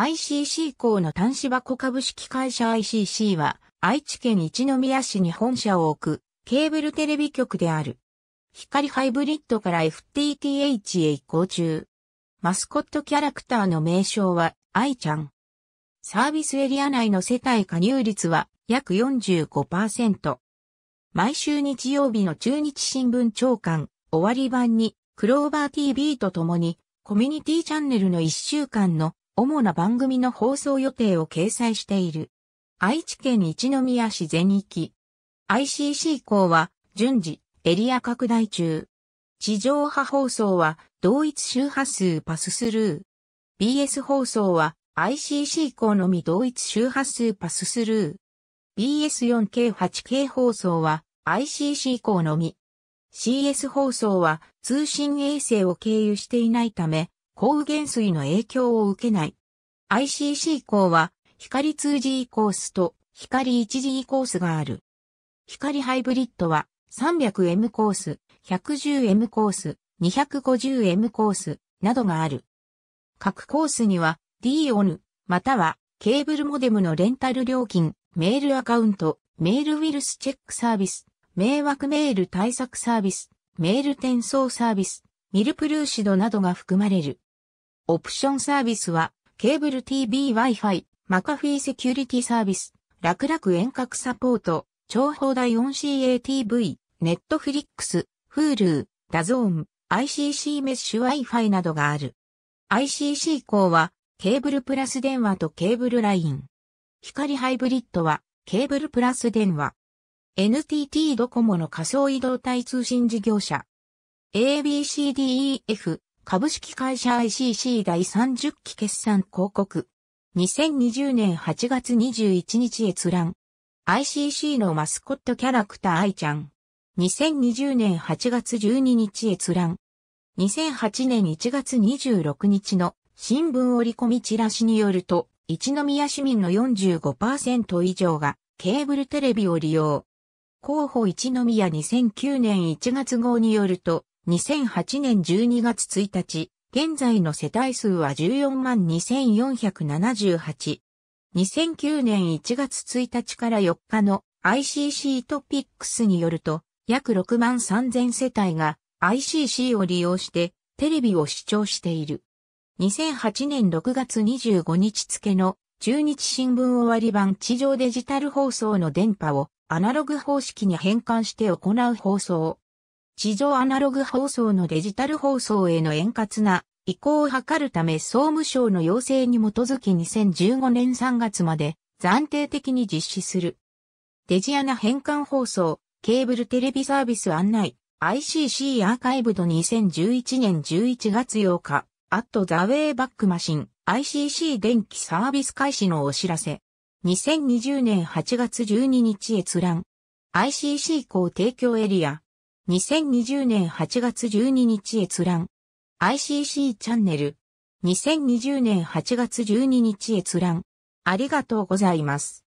ICC 港の端子箱株式会社 ICC は、愛知県一宮市に本社を置く、ケーブルテレビ局である。光ハイブリッドから FTTH へ移行中。マスコットキャラクターの名称は、愛ちゃん。サービスエリア内の世帯加入率は約45%。毎週日曜日の中日新聞長官、終わり版に、クローバー TV と共に、コミュニティチャンネルの1週間の主な番組の放送予定を掲載している。愛知県一宮市全域。ICC 校は順次エリア拡大中。地上波放送は同一周波数パススルー。BS 放送は ICC 校のみ同一周波数パススルー。BS4K8K 放送は ICC 校のみ。CS 放送は通信衛星を経由していないため高雨減衰の影響を受けない。ICC 移は、光 2G コースと光 1G コースがある。光ハイブリッドは 300M コース、110M コース、250M コースなどがある。各コースには D オン、またはケーブルモデムのレンタル料金、メールアカウント、メールウィルスチェックサービス、迷惑メール対策サービス、メール転送サービス、ミルプルーシドなどが含まれる。オプションサービスは、ケーブル TV Wi-Fi、マカフィーセキュリティサービス、楽々遠隔サポート、超放題オン CATV、ネットフリックス、フールー、ダゾーン、ICC メッシュ Wi-Fi などがある。ICC 項は、ケーブルプラス電話とケーブルライン。光ハイブリッドは、ケーブルプラス電話。NTT ドコモの仮想移動体通信事業者。ABCDEF 株式会社 ICC 第30期決算広告。2020年8月21日閲覧。ICC のマスコットキャラクター愛ちゃん。2020年8月12日閲覧。2008年1月26日の新聞折り込みチラシによると、一宮市民の45%以上がケーブルテレビを利用。候補一宮2009年1月号によると、2008年12月1日、現在の世帯数は14万2478。2009年1月1日から4日の ICC トピックスによると、約6万3000世帯が ICC を利用してテレビを視聴している。2008年6月25日付の中日新聞終わり版地上デジタル放送の電波をアナログ方式に変換して行う放送。地上アナログ放送のデジタル放送への円滑な移行を図るため総務省の要請に基づき2015年3月まで暫定的に実施する。デジアナ変換放送、ケーブルテレビサービス案内、ICC アーカイブド2011年11月8日、アットザウェイバックマシン、ICC 電気サービス開始のお知らせ。2020年8月12日閲覧。ICC 校提供エリア。2020年8月12日閲覧。ICC チャンネル。2020年8月12日閲覧。ありがとうございます。